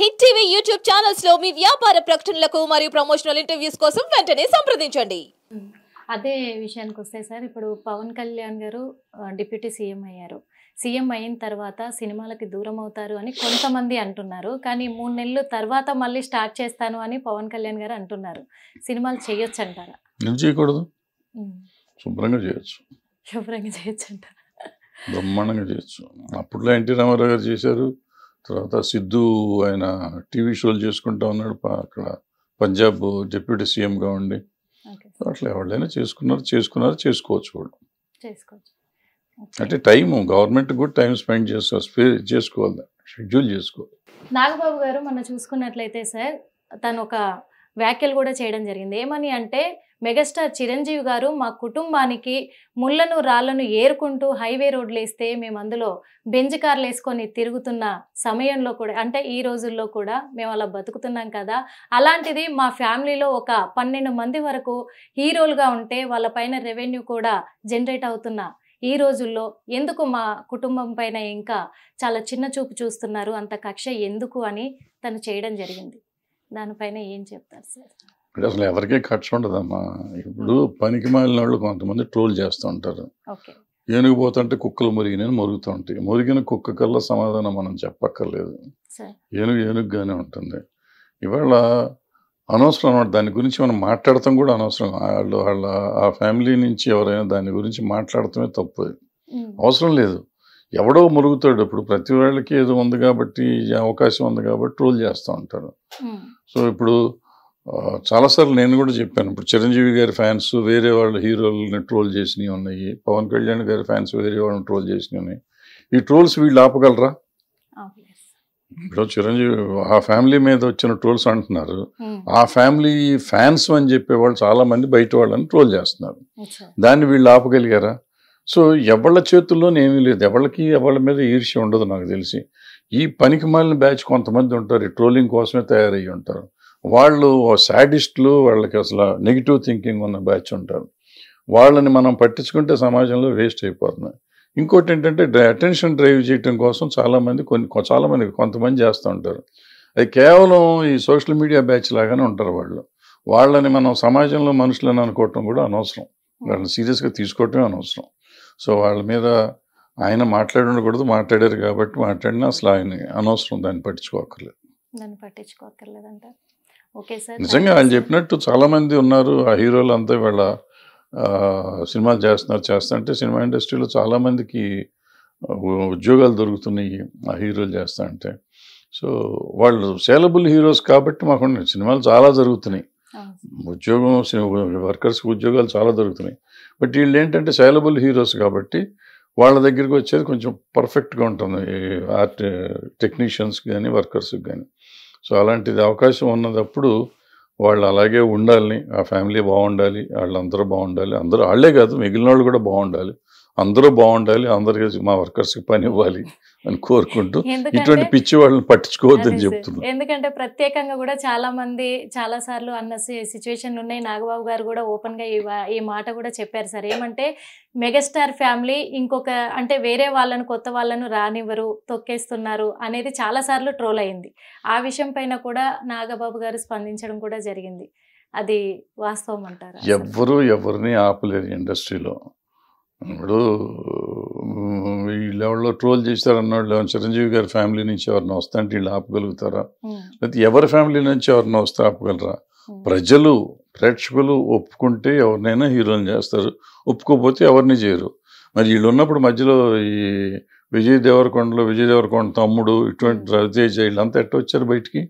Hit TV YouTube channels లో మీ వ్యాపార ప్రకటనలకు మరియు ప్రమోషనల్ ఇంటర్వ్యూస్ కోసం వెంటనే సంప్రదించండి అదే విషయానికి వస్తే సార్ ఇప్పుడు పవన్ కళ్యాణ్ గారు డిప్యూటీ సీఎం అయ్యారు సీఎం అయిన తర్వాత సినిమాలకి దూరం అవుతారు అని కొంతమంది అంటున్నారు కానీ మూడు నెలలు తర్వాత మళ్ళీ స్టార్ట్ చేస్తాను అని పవన్ కళ్యాణ్ గారు అంటున్నారు సినిమాలు చేయొచ్చు అంటారా ఎందుకు చేయకూడదు శుభ్రంగా చేయొచ్చు శుభ్రంగా చేయొచ్చు అంటారా బ్రహ్మాండంగా చేయొచ్చు అప్పట్లో ఎన్టీ రామారావు గారు చేశారు తర్వాత సిద్ధు ఆయన టీవీ షోలు చేసుకుంటా ఉన్నాడు అక్కడ పంజాబ్ డిప్యూటీ సీఎంగా ఉండి అట్లా ఎవరైనా చేసుకున్నారు చేసుకున్నారు చేసుకోవచ్చు వాళ్ళు అంటే టైం గవర్నమెంట్ కూడా టైం స్పెండ్ చేస్తారు చేసుకోవాలి షెడ్యూల్ చేసుకోవాలి నాగబాబు గారు మనం చూసుకున్నట్లయితే సార్ తను ఒక వ్యాఖ్యలు కూడా చేయడం జరిగింది ఏమని అంటే మెగాస్టార్ చిరంజీవి గారు మా కుటుంబానికి ముళ్ళను రాళ్లను ఏరుకుంటూ హైవే రోడ్లు వేస్తే మేము అందులో బెంజ్ కార్లు వేసుకొని తిరుగుతున్న సమయంలో కూడా అంటే ఈ రోజుల్లో కూడా మేము అలా బతుకుతున్నాం కదా అలాంటిది మా ఫ్యామిలీలో ఒక పన్నెండు మంది వరకు హీరోలుగా ఉంటే వాళ్ళ పైన రెవెన్యూ కూడా జనరేట్ అవుతున్న ఈ రోజుల్లో ఎందుకు మా కుటుంబం పైన ఇంకా చాలా చిన్న చూపు చూస్తున్నారు అంత కక్ష ఎందుకు అని తను చేయడం జరిగింది దానిపైన ఏం చెప్తారు సార్ అంటే అసలు ఎవరికీ ఖర్చు ఉండదమ్మా ఇప్పుడు పనికి మాలిన వాళ్ళు కొంతమంది ట్రోల్ చేస్తూ ఉంటారు ఏనుగు పోతుంటే కుక్కలు మురిగిన మురుగుతూ ఉంటాయి మురిగిన కుక్క కల్లా సమాధానం మనం చెప్పక్కర్లేదు ఏనుగు ఏనుగుగానే ఉంటుంది ఇవాళ అనవసరం అనమాట దాని గురించి మనం మాట్లాడటం కూడా అనవసరం వాళ్ళు వాళ్ళ ఆ ఫ్యామిలీ నుంచి ఎవరైనా దాని గురించి మాట్లాడటమే తప్పు అవసరం లేదు ఎవడో మురుగుతాడు ఇప్పుడు ప్రతి వాళ్ళకి ఏదో ఉంది కాబట్టి అవకాశం ఉంది కాబట్టి ట్రోల్ చేస్తూ ఉంటారు సో ఇప్పుడు చాలాసార్లు నేను కూడా చెప్పాను ఇప్పుడు చిరంజీవి గారి ఫ్యాన్స్ వేరే వాళ్ళ హీరోలని ట్రోల్ చేసినవి ఉన్నాయి పవన్ కళ్యాణ్ గారి ఫ్యాన్స్ వేరే వాళ్ళని ట్రోల్ చేసినవి ఉన్నాయి ఈ ట్రోల్స్ వీళ్ళు ఆపగలరా ఇప్పుడు చిరంజీవి ఆ ఫ్యామిలీ మీద వచ్చిన ట్రోల్స్ అంటున్నారు ఆ ఫ్యామిలీ ఫ్యాన్స్ అని చెప్పేవాళ్ళు చాలా మంది బయట వాళ్ళని ట్రోల్ చేస్తున్నారు దాన్ని వీళ్ళు ఆపగలిగారా సో ఎవళ్ళ చేతుల్లోనే ఏమీ లేదు ఎవళ్ళకి ఎవళ్ళ మీద ఈర్ష్య ఉండదు నాకు తెలిసి ఈ పనికి మాలిన బ్యాచ్ కొంతమంది ఉంటారు ట్రోలింగ్ కోసమే తయారయ్యి ఉంటారు వాళ్ళు శాడిస్టులు వాళ్ళకి అసలు నెగిటివ్ థింకింగ్ ఉన్న బ్యాచ్ ఉంటారు వాళ్ళని మనం పట్టించుకుంటే సమాజంలో వేస్ట్ అయిపోతున్నాయి ఇంకోటి ఏంటంటే అటెన్షన్ డ్రైవ్ చేయడం కోసం చాలామంది కొన్ని చాలామంది కొంతమంది చేస్తూ ఉంటారు అది కేవలం ఈ సోషల్ మీడియా బ్యాచ్ లాగానే ఉంటారు వాళ్ళు వాళ్ళని మనం సమాజంలో మనుషులని అనుకోవటం కూడా అనవసరం వాళ్ళని సీరియస్గా తీసుకోవటమే అనవసరం సో వాళ్ళ మీద ఆయన మాట్లాడి ఉండకూడదు మాట్లాడారు కాబట్టి మాట్లాడినా అసలు ఆయన అనవసరం దాన్ని పట్టించుకోకర్లేదు దాన్ని పట్టించుకోకర్లేదంట ఓకే నిజంగా ఆయన చెప్పినట్టు చాలామంది ఉన్నారు ఆ హీరోలు అంతా వీళ్ళ సినిమాలు చేస్తున్నారు చేస్తుంటే సినిమా ఇండస్ట్రీలో చాలామందికి ఉద్యోగాలు దొరుకుతున్నాయి ఆ హీరోలు చేస్తా అంటే సో వాళ్ళు సేలబుల్ హీరోస్ కాబట్టి మాకు సినిమాలు చాలా జరుగుతున్నాయి ఉద్యోగం వర్కర్స్కి ఉద్యోగాలు చాలా దొరుకుతున్నాయి బట్ వీళ్ళు ఏంటంటే సైలబుల్ హీరోస్ కాబట్టి వాళ్ళ దగ్గరికి వచ్చేది కొంచెం పర్ఫెక్ట్గా ఉంటుంది ఈ ఆర్ట్ టెక్నీషియన్స్కి కానీ వర్కర్స్కి కానీ సో అలాంటిది అవకాశం ఉన్నదప్పుడు వాళ్ళు అలాగే ఉండాలని ఆ ఫ్యామిలీ బాగుండాలి వాళ్ళందరూ బాగుండాలి అందరూ వాళ్ళే కాదు మిగిలిన వాళ్ళు కూడా బాగుండాలి అందరూ బాగుండాలి అందరికీ మా వర్కర్స్ పని ఇవ్వాలి అని కోరుకుంటూ ఇటువంటి పిచ్చి వాళ్ళని అని చెప్తున్నారు ఎందుకంటే ప్రత్యేకంగా కూడా చాలా మంది చాలా సార్లు అన్న సిచ్యువేషన్ ఉన్నాయి నాగబాబు గారు కూడా ఓపెన్ గా ఈ మాట కూడా చెప్పారు సార్ ఏమంటే మెగాస్టార్ ఫ్యామిలీ ఇంకొక అంటే వేరే వాళ్ళను కొత్త వాళ్ళను రానివ్వరు తొక్కేస్తున్నారు అనేది చాలా సార్లు ట్రోల్ అయింది ఆ విషయం పైన కూడా నాగబాబు గారు స్పందించడం కూడా జరిగింది అది వాస్తవం అంటారు ఎవ్వరు ఎవరిని ఆపలేరు ఇండస్ట్రీలో ఇప్పుడు వీళ్ళు ఎవరో ట్రోల్ చేశారన్నోళ్ళు చిరంజీవి గారి ఫ్యామిలీ నుంచి ఎవరిని వస్తా అంటే వీళ్ళు ఆపగలుగుతారా లేకపోతే ఎవరి ఫ్యామిలీ నుంచి ఎవరిని వస్తే ఆపగలరా ప్రజలు ప్రేక్షకులు ఒప్పుకుంటే ఎవరినైనా హీరోని చేస్తారు ఒప్పుకోకపోతే ఎవరిని చేయరు మరి వీళ్ళు ఉన్నప్పుడు మధ్యలో ఈ విజయ్ దేవరకొండలో విజయ్ దేవరకొండ తమ్ముడు ఇటువంటి రవితేజ వీళ్ళంతా ఎట్ట వచ్చారు బయటికి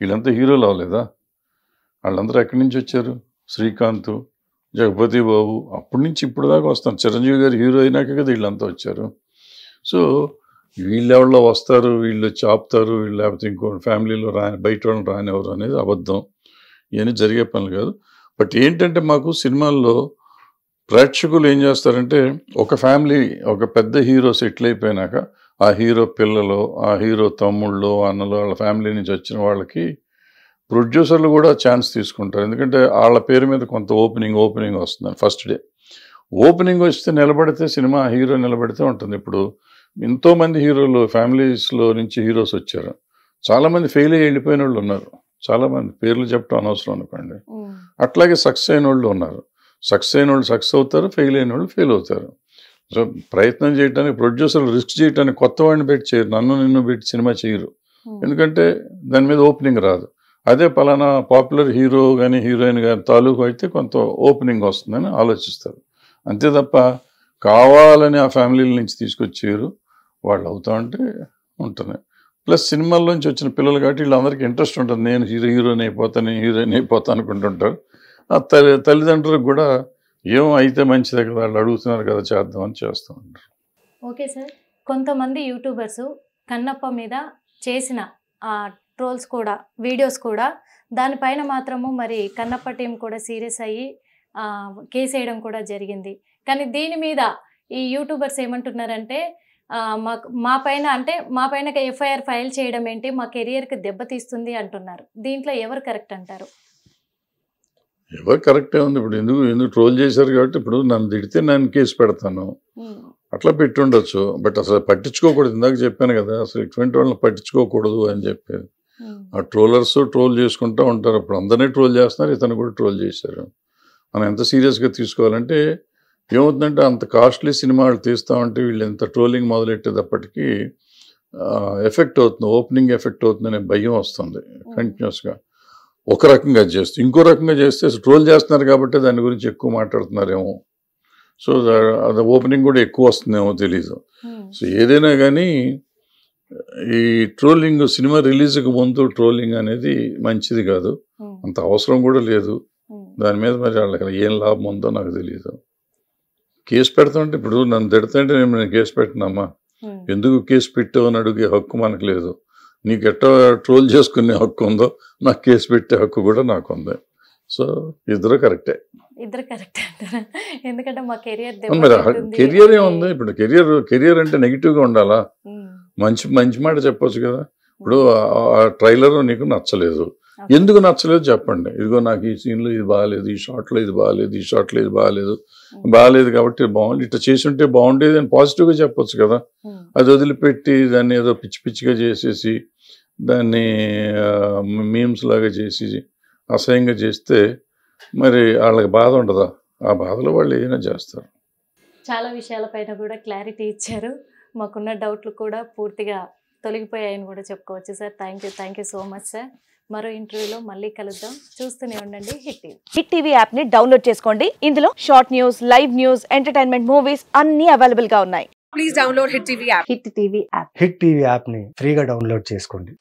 వీళ్ళంతా హీరోలు అవ్వలేదా వాళ్ళందరూ ఎక్కడి నుంచి వచ్చారు శ్రీకాంత్ జగపతి బాబు అప్పటి నుంచి ఇప్పుడు దాకా వస్తాను చిరంజీవి గారు హీరో అయినాక కదా వీళ్ళంతా వచ్చారు సో ఎవరిలో వస్తారు వీళ్ళు చాపుతారు వీళ్ళు లేకపోతే ఇంకో ఫ్యామిలీలో రాని బయట వాళ్ళని రానివ్వరు అనేది అబద్ధం ఇవన్నీ జరిగే పనులు కాదు బట్ ఏంటంటే మాకు సినిమాల్లో ప్రేక్షకులు ఏం చేస్తారంటే ఒక ఫ్యామిలీ ఒక పెద్ద హీరో సెటిల్ అయిపోయినాక ఆ హీరో పిల్లలు ఆ హీరో తమ్ముళ్ళు అన్నలు వాళ్ళ ఫ్యామిలీ నుంచి వచ్చిన వాళ్ళకి ప్రొడ్యూసర్లు కూడా ఛాన్స్ తీసుకుంటారు ఎందుకంటే వాళ్ళ పేరు మీద కొంత ఓపెనింగ్ ఓపెనింగ్ వస్తుంది ఫస్ట్ డే ఓపెనింగ్ వస్తే నిలబడితే సినిమా హీరో నిలబడితే ఉంటుంది ఇప్పుడు ఎంతోమంది హీరోలు ఫ్యామిలీస్లో నుంచి హీరోస్ వచ్చారు చాలామంది ఫెయిల్ అయ్యి వెళ్ళిపోయిన వాళ్ళు ఉన్నారు చాలామంది పేర్లు చెప్పడం అనవసరం అనుకోండి అట్లాగే సక్సెస్ అయిన వాళ్ళు ఉన్నారు సక్సెస్ అయిన వాళ్ళు సక్సెస్ అవుతారు ఫెయిల్ అయిన వాళ్ళు ఫెయిల్ అవుతారు సో ప్రయత్నం చేయడానికి ప్రొడ్యూసర్లు రిస్క్ చేయడానికి కొత్త వాడిని పెట్టి చేయరు నన్ను నిన్ను పెట్టి సినిమా చేయరు ఎందుకంటే దాని మీద ఓపెనింగ్ రాదు అదే పలానా పాపులర్ హీరో కానీ హీరోయిన్ కానీ తాలూకు అయితే కొంత ఓపెనింగ్ వస్తుందని ఆలోచిస్తారు అంతే తప్ప కావాలని ఆ ఫ్యామిలీల నుంచి తీసుకొచ్చారు వాళ్ళు అవుతా ఉంటే ఉంటుంది ప్లస్ సినిమాల్లోంచి వచ్చిన పిల్లలు కాబట్టి వీళ్ళందరికీ ఇంట్రెస్ట్ ఉంటుంది నేను హీరో హీరోయిన్ అయిపోతాను హీరోయిన్ అయిపోతాను అనుకుంటుంటారు ఆ తల్లి తల్లిదండ్రులకు కూడా ఏం అయితే మంచిదే కదా వాళ్ళు అడుగుతున్నారు కదా చేద్దామని చేస్తూ ఉంటారు ఓకే సార్ కొంతమంది యూట్యూబర్స్ కన్నప్ప మీద చేసిన ట్రోల్స్ కూడా వీడియోస్ కూడా దానిపైన మాత్రము మరి కన్నప్ప టీం కూడా సీరియస్ అయ్యి కేసు వేయడం కూడా జరిగింది కానీ దీని మీద ఈ యూట్యూబర్స్ ఏమంటున్నారంటే మాకు మా పైన అంటే మా పైన ఎఫ్ఐఆర్ ఫైల్ చేయడం ఏంటి మా కెరియర్కి దెబ్బతీస్తుంది అంటున్నారు దీంట్లో ఎవరు కరెక్ట్ అంటారు ఎవరు కరెక్టే ఉంది ఇప్పుడు ఎందుకు ఎందుకు ట్రోల్ చేశారు కాబట్టి ఇప్పుడు నన్ను తిడితే నేను కేసు పెడతాను అట్లా పెట్టుండొచ్చు బట్ అసలు పట్టించుకోకూడదు ఇందాక చెప్పాను కదా అసలు ఇటువంటి వాళ్ళని పట్టించుకోకూడదు అని చెప్పేది Hmm. ఆ ట్రోలర్స్ ట్రోల్ చేసుకుంటూ ఉంటారు అప్పుడు అందరినీ ట్రోల్ చేస్తున్నారు ఇతను కూడా ట్రోల్ చేశారు మనం ఎంత సీరియస్గా తీసుకోవాలంటే ఏమవుతుందంటే అంత కాస్ట్లీ సినిమాలు తీస్తామంటే వీళ్ళు ఎంత ట్రోలింగ్ మొదలెట్టేటప్పటికీ ఎఫెక్ట్ అవుతుంది ఓపెనింగ్ ఎఫెక్ట్ అవుతుందనే భయం వస్తుంది hmm. కంటిన్యూస్గా ఒక రకంగా చేస్తే ఇంకో రకంగా చేస్తే ట్రోల్ చేస్తున్నారు కాబట్టి దాని గురించి ఎక్కువ మాట్లాడుతున్నారేమో సో అది ఓపెనింగ్ కూడా ఎక్కువ వస్తుందేమో తెలీదు hmm. సో ఏదైనా కానీ ఈ ట్రోలింగ్ సినిమా రిలీజ్కి ముందు ట్రోలింగ్ అనేది మంచిది కాదు అంత అవసరం కూడా లేదు దాని మీద మరి వాళ్ళకి ఏం లాభం ఉందో నాకు తెలియదు కేసు పెడతామంటే ఇప్పుడు నన్ను తిడతాంటే నేను కేసు పెట్టినామా ఎందుకు కేసు పెట్టావు అని అడిగే హక్కు మనకు లేదు నీకు ఎట్టా ట్రోల్ చేసుకునే హక్కు ఉందో నాకు కేసు పెట్టే హక్కు కూడా నాకు ఉంది సో ఇద్దరు కరెక్టే ఇద్దరు కరెక్ట్ ఎందుకంటే మా కెరియర్ కెరియర్ ఏముంది ఇప్పుడు కెరియర్ కెరియర్ అంటే నెగిటివ్గా ఉండాలా మంచి మంచి మాట చెప్పచ్చు కదా ఇప్పుడు ఆ ట్రైలర్ నీకు నచ్చలేదు ఎందుకు నచ్చలేదు చెప్పండి ఇదిగో నాకు ఈ సీన్లో ఇది బాగాలేదు ఈ షార్ట్లో ఇది బాగాలేదు ఈ షార్ట్లో ఇది బాగాలేదు బాగాలేదు కాబట్టి బాగుంది ఇట్లా ఉంటే బాగుండేది అని పాజిటివ్గా చెప్పొచ్చు కదా అది వదిలిపెట్టి దాన్ని ఏదో పిచ్చి పిచ్చిగా చేసేసి దాన్ని మీమ్స్ లాగా చేసి అసహ్యంగా చేస్తే మరి వాళ్ళకి బాధ ఉండదా ఆ బాధలో వాళ్ళు ఏదైనా చేస్తారు చాలా విషయాలపైన కూడా క్లారిటీ ఇచ్చారు మాకున్న డౌట్లు కూడా పూర్తిగా తొలగిపోయాయని కూడా చెప్పుకోవచ్చు sir thank you thank you so much sir మరో ఇంటర్వ్యూలో మళ్ళీ కలుద్దాం చూస్తూనే ఉండండి hit TV hit TV app ని డౌన్లోడ్ చేసుకోండి ఇందులో short news live news entertainment movies అన్ని అవైలబుల్ గా ఉన్నాయి please download hit TV app hit TV app hit TV app ని ఫ్రీగా డౌన్లోడ్ చేసుకోండి